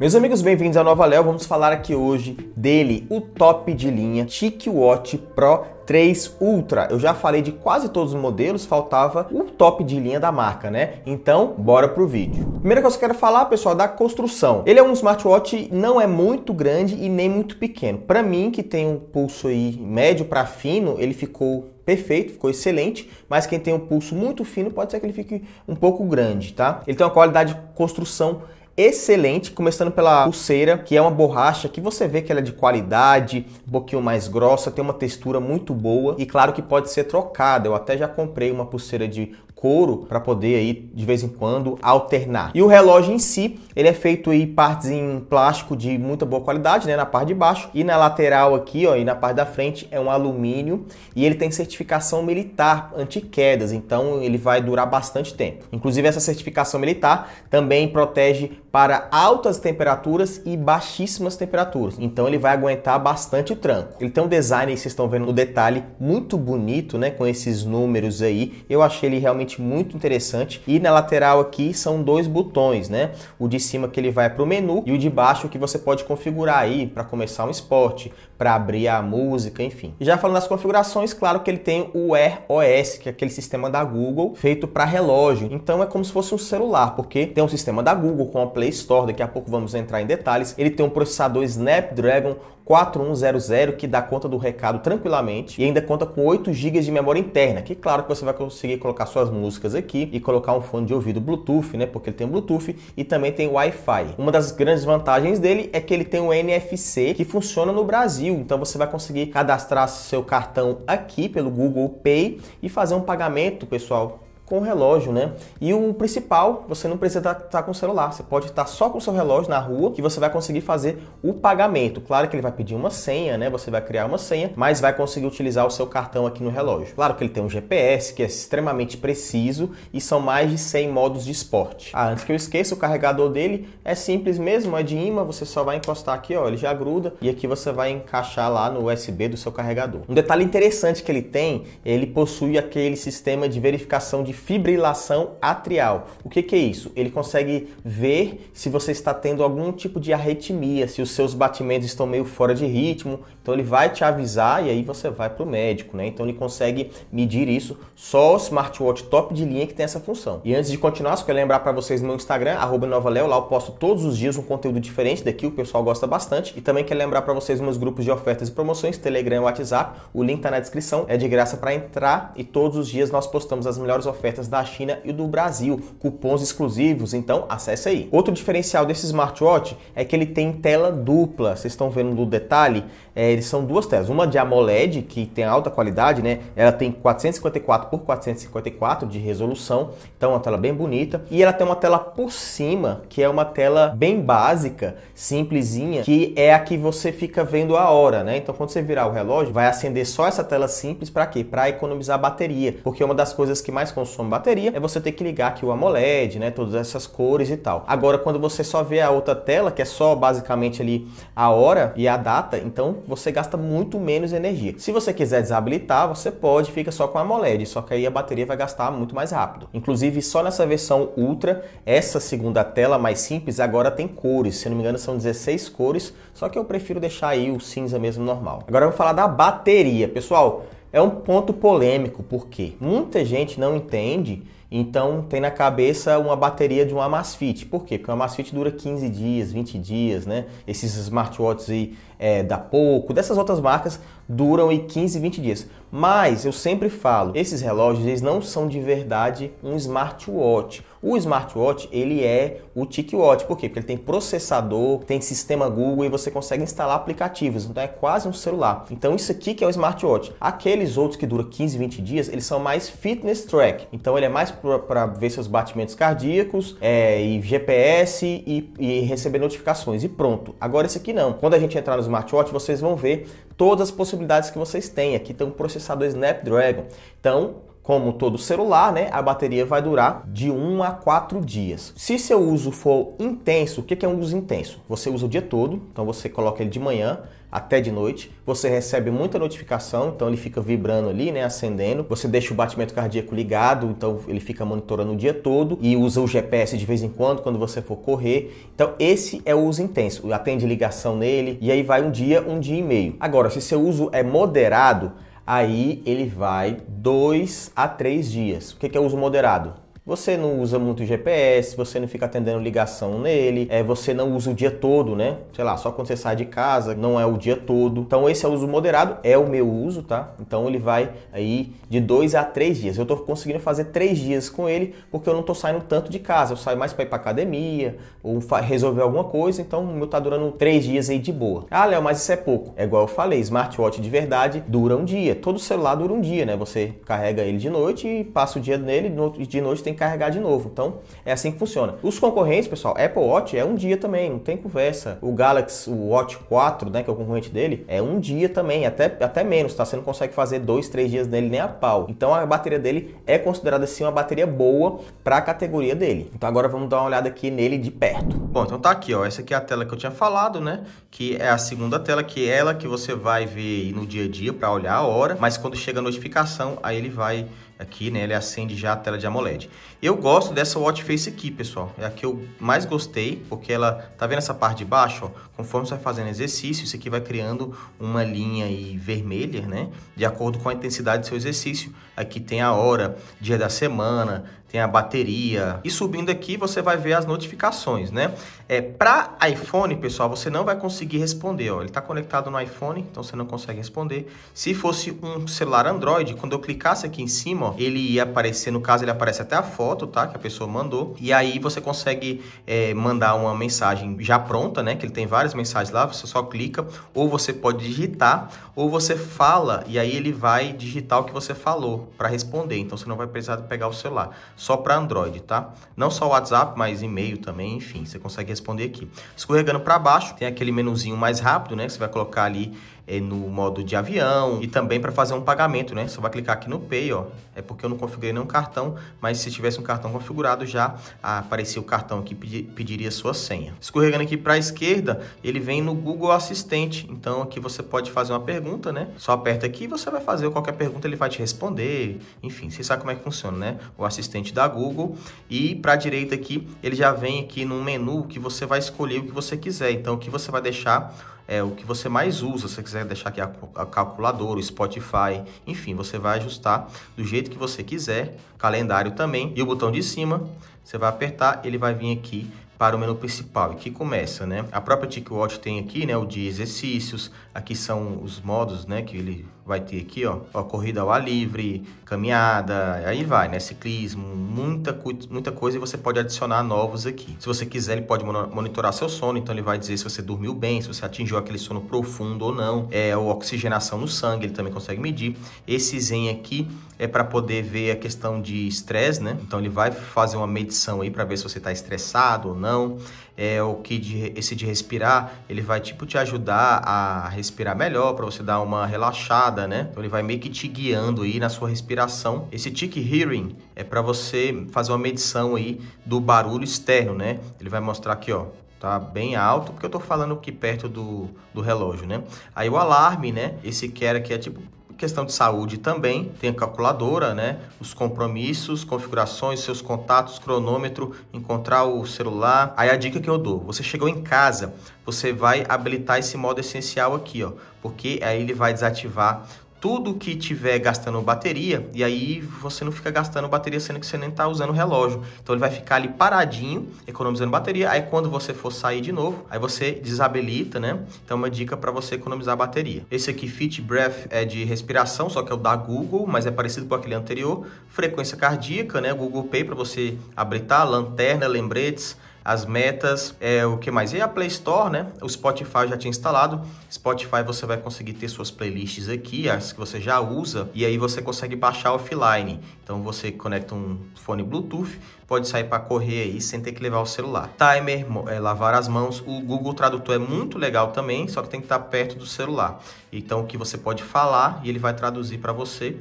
Meus amigos, bem-vindos ao Nova Léo. Vamos falar aqui hoje dele, o top de linha TicWatch Pro 3 Ultra. Eu já falei de quase todos os modelos, faltava o top de linha da marca, né? Então, bora pro vídeo. Primeira coisa que eu quero falar, pessoal, é da construção. Ele é um smartwatch, não é muito grande e nem muito pequeno. Para mim, que tem um pulso aí médio para fino, ele ficou perfeito, ficou excelente, mas quem tem um pulso muito fino pode ser que ele fique um pouco grande, tá? Ele tem uma qualidade de construção excelente, começando pela pulseira, que é uma borracha que você vê que ela é de qualidade, um pouquinho mais grossa, tem uma textura muito boa e claro que pode ser trocada. Eu até já comprei uma pulseira de couro para poder aí de vez em quando alternar. E o relógio em si, ele é feito em partes em plástico de muita boa qualidade, né, na parte de baixo e na lateral aqui, ó, e na parte da frente é um alumínio e ele tem certificação militar anti-quedas, então ele vai durar bastante tempo. Inclusive essa certificação militar também protege para altas temperaturas e baixíssimas temperaturas. Então ele vai aguentar bastante o tranco. Ele tem um design, vocês estão vendo no detalhe, muito bonito, né, com esses números aí. Eu achei ele realmente realmente muito interessante. E na lateral aqui são dois botões, né? O de cima que ele vai para o menu e o de baixo que você pode configurar aí para começar um esporte, para abrir a música, enfim. Já falando das configurações, claro que ele tem o Air OS, que é aquele sistema da Google feito para relógio. Então é como se fosse um celular, porque tem um sistema da Google com a Play Store, daqui a pouco vamos entrar em detalhes. Ele tem um processador Snapdragon 4100 que dá conta do recado tranquilamente e ainda conta com 8 GB de memória interna, que claro que você vai conseguir colocar suas músicas aqui e colocar um fone de ouvido Bluetooth, né? Porque ele tem Bluetooth e também tem Wi-Fi. Uma das grandes vantagens dele é que ele tem o NFC que funciona no Brasil, então você vai conseguir cadastrar seu cartão aqui pelo Google Pay e fazer um pagamento, pessoal, com o relógio, né? E o principal, você não precisa estar tá, tá com o celular, você pode estar tá só com o seu relógio na rua que você vai conseguir fazer o pagamento. Claro que ele vai pedir uma senha, né? Você vai criar uma senha, mas vai conseguir utilizar o seu cartão aqui no relógio. Claro que ele tem um GPS que é extremamente preciso e são mais de 100 modos de esporte. Ah, antes que eu esqueça, o carregador dele é simples mesmo, é de imã, você só vai encostar aqui, ó, ele já gruda e aqui você vai encaixar lá no USB do seu carregador. Um detalhe interessante que ele tem, ele possui aquele sistema de verificação de fibrilação atrial. O que, que é isso? Ele consegue ver se você está tendo algum tipo de arritmia, se os seus batimentos estão meio fora de ritmo. Então ele vai te avisar e aí você vai para o médico, né? Então ele consegue medir isso. Só o smartwatch top de linha que tem essa função. E antes de continuar, só quero lembrar para vocês no meu Instagram, @novaleo, lá eu posto todos os dias um conteúdo diferente daqui, o pessoal gosta bastante. E também quero lembrar para vocês meus grupos de ofertas e promoções, Telegram e WhatsApp. O link tá na descrição, é de graça para entrar e todos os dias nós postamos as melhores ofertas ofertas da China e do Brasil, cupons exclusivos, então acesse aí. Outro diferencial desse smartwatch é que ele tem tela dupla, vocês estão vendo no detalhe, é, eles são duas telas, uma de AMOLED, que tem alta qualidade, né? Ela tem 454 por 454 de resolução, então é uma tela bem bonita, e ela tem uma tela por cima, que é uma tela bem básica, simplesinha, que é a que você fica vendo a hora, né? Então quando você virar o relógio, vai acender só essa tela simples para quê? Para economizar bateria, porque é uma das coisas que mais consome consome bateria, é você ter que ligar aqui o AMOLED, né, todas essas cores e tal. Agora, quando você só vê a outra tela, que é só basicamente ali a hora e a data, então você gasta muito menos energia. Se você quiser desabilitar, você pode, fica só com a AMOLED, só que aí a bateria vai gastar muito mais rápido. Inclusive, só nessa versão Ultra, essa segunda tela mais simples, agora tem cores, se não me engano são 16 cores, só que eu prefiro deixar aí o cinza mesmo normal. Agora vou falar da bateria. Pessoal, é um ponto polêmico, porque muita gente não entende então tem na cabeça uma bateria de um Amazfit. Por quê? Porque o Amazfit dura 15 dias, 20 dias, né? Esses smartwatches aí é, da Poco, dessas outras marcas duram aí 15, 20 dias. Mas eu sempre falo, esses relógios eles não são de verdade um smartwatch. O smartwatch ele é o TicWatch, por quê? Porque ele tem processador, tem sistema Google e você consegue instalar aplicativos, então é quase um celular. Então isso aqui que é o smartwatch. Aqueles outros que duram 15, 20 dias, eles são mais fitness track. Então ele é mais para ver seus batimentos cardíacos, é, e GPS e, e receber notificações. E pronto. Agora esse aqui não. Quando a gente entrar no smartwatch, vocês vão ver todas as possibilidades que vocês têm. Aqui tem um processador Snapdragon. Então, como todo celular, né, a bateria vai durar de 1 a 4 dias. Se seu uso for intenso, o que é um uso intenso? Você usa o dia todo, então você coloca ele de manhã, até de noite. Você recebe muita notificação, então ele fica vibrando ali, né, acendendo. Você deixa o batimento cardíaco ligado, então ele fica monitorando o dia todo e usa o GPS de vez em quando quando você for correr. Então esse é o uso intenso. Atende ligação nele e aí vai um dia, um dia e meio. Agora, se seu uso é moderado, aí ele vai dois a três dias. O que é uso moderado? Você não usa muito GPS, você não fica atendendo ligação nele, é, você não usa o dia todo, né? Sei lá, só quando você sai de casa, não é o dia todo. Então esse é o uso moderado, é o meu uso, tá? Então ele vai aí de dois a três dias. Eu tô conseguindo fazer três dias com ele porque eu não tô saindo tanto de casa. Eu saio mais para ir pra academia ou resolver alguma coisa, então o meu tá durando três dias aí de boa. Ah, Léo, mas isso é pouco. É igual eu falei, smartwatch de verdade dura um dia. Todo celular dura um dia, né? Você carrega ele de noite e passa o dia nele, de noite tem tem que carregar de novo. Então, é assim que funciona. Os concorrentes, pessoal, Apple Watch é um dia também, não tem conversa. O Galaxy Watch 4, né, que é o concorrente dele, é um dia também, até, até menos, tá? Você não consegue fazer dois, três dias nele nem a pau. Então, a bateria dele é considerada, assim uma bateria boa para a categoria dele. Então, agora vamos dar uma olhada aqui nele de perto. Bom, então tá aqui, ó. Essa aqui é a tela que eu tinha falado, né? Que é a segunda tela, que é ela que você vai ver no dia a dia para olhar a hora, mas quando chega a notificação, aí ele vai Aqui, né, ele acende já a tela de AMOLED. Eu gosto dessa watch face aqui, pessoal. É a que eu mais gostei, porque ela, tá vendo essa parte de baixo, ó? Conforme você vai fazendo exercício, isso aqui vai criando uma linha aí vermelha, né? De acordo com a intensidade do seu exercício. Aqui tem a hora, dia da semana, tem a bateria. E subindo aqui você vai ver as notificações, né? É, para iPhone, pessoal, você não vai conseguir responder, ó. Ele está conectado no iPhone, então você não consegue responder. Se fosse um celular Android, quando eu clicasse aqui em cima, ó, ele ia aparecer, no caso ele aparece até a foto, tá? Que a pessoa mandou. E aí você consegue é, mandar uma mensagem já pronta, né? Que ele tem várias mensagens lá, você só clica. Ou você pode digitar, ou você fala e aí ele vai digitar o que você falou para responder. Então você não vai precisar pegar o celular só para Android, tá? Não só WhatsApp, mas e-mail também, enfim, você consegue responder aqui. Escorregando para baixo, tem aquele menuzinho mais rápido, né? Que você vai colocar ali é, no modo de avião e também para fazer um pagamento, né? Você vai clicar aqui no Pay, ó. É porque eu não configurei nenhum cartão, mas se tivesse um cartão configurado já aparecia o cartão aqui pediria sua senha. Escorregando aqui para a esquerda, ele vem no Google Assistente. Então aqui você pode fazer uma pergunta, né? Só aperta aqui e você vai fazer qualquer pergunta, ele vai te responder. Enfim, você sabe como é que funciona, né? O assistente da Google e para a direita aqui, ele já vem aqui num menu que você vai escolher o que você quiser. Então aqui você vai deixar é, o que você mais usa, se você quiser deixar aqui a, a calculadora, o Spotify, enfim, você vai ajustar do jeito que você quiser, calendário também, e o botão de cima, você vai apertar, ele vai vir aqui para o menu principal, e que começa, né? A própria TicWatch tem aqui, né, o de exercícios, aqui são os modos, né, que ele vai ter aqui, ó, ó corrida ao ar livre, caminhada, aí vai, né? Ciclismo, muita, muita coisa e você pode adicionar novos aqui. Se você quiser, ele pode monitorar seu sono, então ele vai dizer se você dormiu bem, se você atingiu aquele sono profundo ou não, é a oxigenação no sangue, ele também consegue medir. Esse zen aqui é para poder ver a questão de estresse, né? Então ele vai fazer uma medição aí para ver se você está estressado ou não. É o que de, esse de respirar, ele vai tipo te ajudar a respirar melhor para você dar uma relaxada né? Então ele vai meio que te guiando aí na sua respiração. Esse tick hearing é para você fazer uma medição aí do barulho externo, né? Ele vai mostrar aqui, ó, tá bem alto, porque eu tô falando aqui perto do, do relógio, né? Aí o alarme, né? Esse que aqui é tipo questão de saúde também, tem a calculadora, né? Os compromissos, configurações, seus contatos, cronômetro, encontrar o celular. Aí a dica que eu dou, você chegou em casa, você vai habilitar esse modo essencial aqui, ó, porque aí ele vai desativar tudo que tiver gastando bateria, e aí você não fica gastando bateria sendo que você nem está usando o relógio. Então ele vai ficar ali paradinho, economizando bateria. Aí quando você for sair de novo, aí você desabilita, né? Então uma dica para você economizar bateria. Esse aqui Fit Breath é de respiração, só que é o da Google, mas é parecido com aquele anterior. Frequência cardíaca, né? Google Pay para você habilitar, lanterna, lembretes, as metas, é, o que mais? E a Play Store, né? O Spotify já tinha instalado. Spotify você vai conseguir ter suas playlists aqui, as que você já usa, e aí você consegue baixar offline. Então você conecta um fone Bluetooth, pode sair para correr aí sem ter que levar o celular. Timer, é, lavar as mãos. O Google Tradutor é muito legal também, só que tem que estar tá perto do celular. Então o que você pode falar e ele vai traduzir para você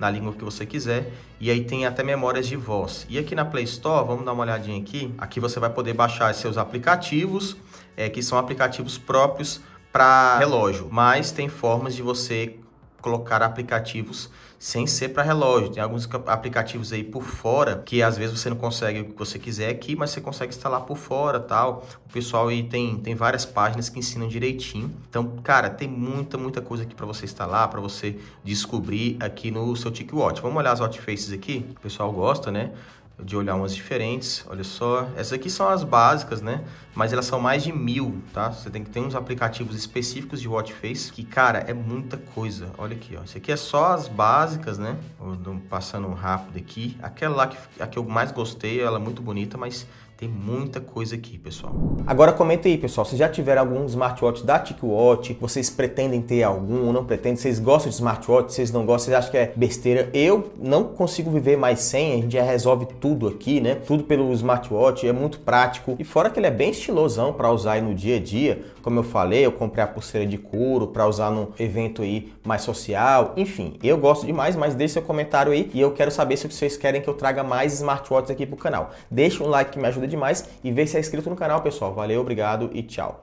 na língua que você quiser. E aí tem até memórias de voz. E aqui na Play Store, vamos dar uma olhadinha aqui. Aqui você vai poder baixar seus aplicativos, é, que são aplicativos próprios para relógio, mas tem formas de você colocar aplicativos sem ser para relógio. Tem alguns aplicativos aí por fora que às vezes você não consegue o que você quiser aqui, mas você consegue instalar por fora, tal. O pessoal aí tem tem várias páginas que ensinam direitinho. Então, cara, tem muita muita coisa aqui para você instalar, para você descobrir aqui no seu TicWatch. Vamos olhar as watch faces aqui? O pessoal gosta, né? de olhar umas diferentes, olha só. Essas aqui são as básicas, né? Mas elas são mais de mil, tá? Você tem que ter uns aplicativos específicos de face, que, cara, é muita coisa. Olha aqui, ó. Isso aqui é só as básicas, né? Vou passando rápido aqui. Aquela lá que, a que eu mais gostei, ela é muito bonita, mas tem muita coisa aqui, pessoal. Agora comenta aí, pessoal, se já tiveram algum smartwatch da TicWatch, vocês pretendem ter algum ou não pretendem? Vocês gostam de smartwatch? Vocês não gostam? Vocês acham que é besteira? Eu não consigo viver mais sem, a gente já resolve tudo aqui, né? Tudo pelo smartwatch, é muito prático. E fora que ele é bem estilosão para usar aí no dia a dia, como eu falei, eu comprei a pulseira de couro para usar num evento aí mais social, enfim, eu gosto demais, mas deixe seu comentário aí e eu quero saber se vocês querem que eu traga mais smartwatches aqui pro canal. Deixa um like que me ajuda demais e ver se é inscrito no canal, pessoal. Valeu, obrigado e tchau.